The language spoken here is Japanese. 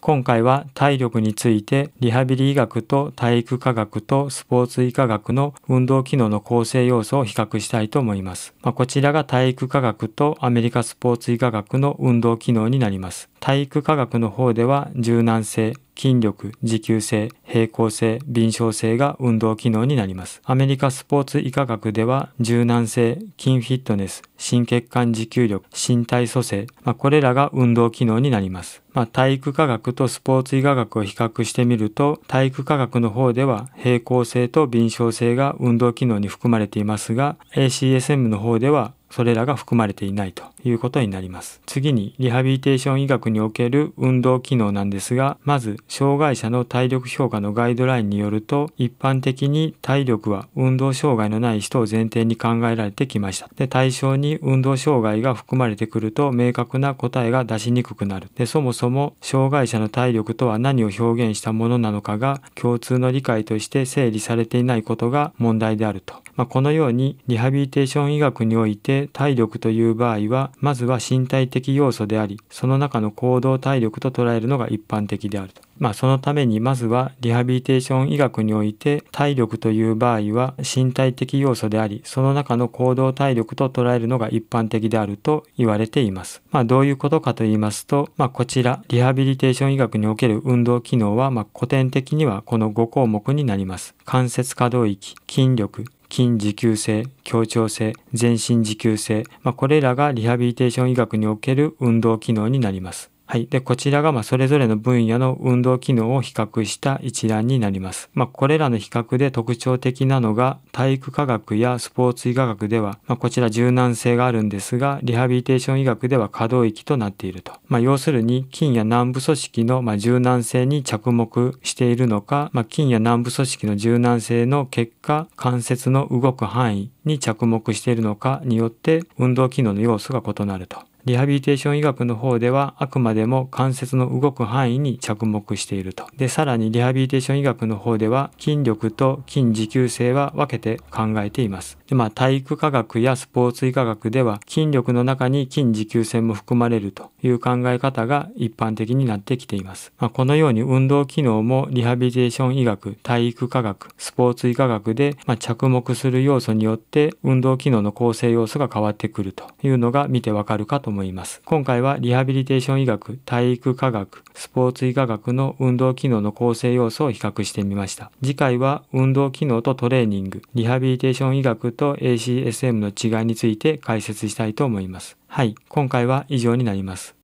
今回は体力についてリハビリ医学と体育科学とスポーツ医科学の運動機能の構成要素を比較したいと思います。まあ、こちらが体育科学とアメリカスポーツ医科学の運動機能になります。体育科学の方では柔軟性、筋力、持久性、平行性、敏捷性が運動機能になります。アメリカスポーツ医科学では柔軟性、筋フィットネス、心血管持久力、身体組成、まあ、これらが運動機能になります。まあ、体育科学とスポーツ医科学を比較してみると、体育科学の方では平行性と敏捷性が運動機能に含まれていますが、ACSM の方ではそれらが含まれていないということになります。次に、リハビリテーション医学における運動機能なんですが、まず、障害者の体力評価のガイドラインによると、一般的に体力は運動障害のない人を前提に考えられてきました。で、対象に運動障害が含まれてくると、明確な答えが出しにくくなる。で、そもそも、障害者の体力とは何を表現したものなのかが、共通の理解として整理されていないことが問題であると。まあ、このように、リハビリテーション医学において、体力という場合は、まずは身体的要素であり、その中の行動体力と捉えるのが一般的であると。まあ、そのためにまずはリハビリテーション医学において体力という場合は身体的要素でありその中の行動体力と捉えるのが一般的であると言われています。まあ、どういうことかと言いますと、まあ、こちらリハビリテーション医学における運動機能はま古典的にはこの5項目になります。関節可動域、筋力、筋持久性、協調性、全身持久性、まあ、これらがリハビリテーション医学における運動機能になります。はい。で、こちらが、まそれぞれの分野の運動機能を比較した一覧になります。まあ、これらの比較で特徴的なのが、体育科学やスポーツ医学では、まあ、こちら柔軟性があるんですが、リハビリテーション医学では可動域となっていると。まあ、要するに、筋や軟部組織の、ま柔軟性に着目しているのか、ま筋や軟部組織の柔軟性の結果、関節の動く範囲に着目しているのかによって、運動機能の要素が異なると。リハビリテーション医学の方ではあくまでも関節の動く範囲に着目していると。で、さらにリハビリテーション医学の方では筋力と筋持久性は分けて考えています。で、まあ体育科学やスポーツ医科学では筋力の中に筋持久性も含まれるという考え方が一般的になってきています。まあ、このように運動機能もリハビリテーション医学、体育科学、スポーツ医科学でま着目する要素によって運動機能の構成要素が変わってくるというのが見てわかるかと思います。今回はリハビリテーション医学、体育科学、スポーツ医科学の運動機能の構成要素を比較してみました。次回は運動機能とトレーニング、リハビリテーション医学と ACSM の違いについて解説したいと思います。はい、今回は以上になります。